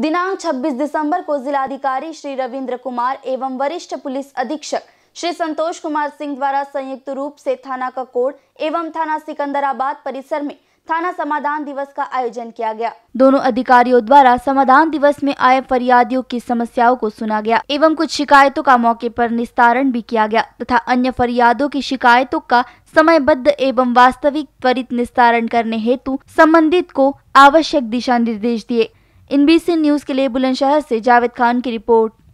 दिनांक 26 दिसंबर को जिलाधिकारी श्री रविंद्र कुमार एवं वरिष्ठ पुलिस अधीक्षक श्री संतोष कुमार सिंह द्वारा संयुक्त रूप से थाना ककोड़ एवं थाना सिकंदराबाद परिसर में थाना समाधान दिवस का आयोजन किया गया दोनों अधिकारियों द्वारा समाधान दिवस में आए फरियादियों की समस्याओं को सुना गया एवं कुछ शिकायतों का मौके पर निस्तारण भी किया गया तथा अन्य फरियादों की शिकायतों का समयबद्ध एवं वास्तविक त्वरित निस्तारण करने हेतु संबंधित को आवश्यक दिशा निर्देश दिए इन सी न्यूज़ के लिए बुलंदशहर से जावेद खान की रिपोर्ट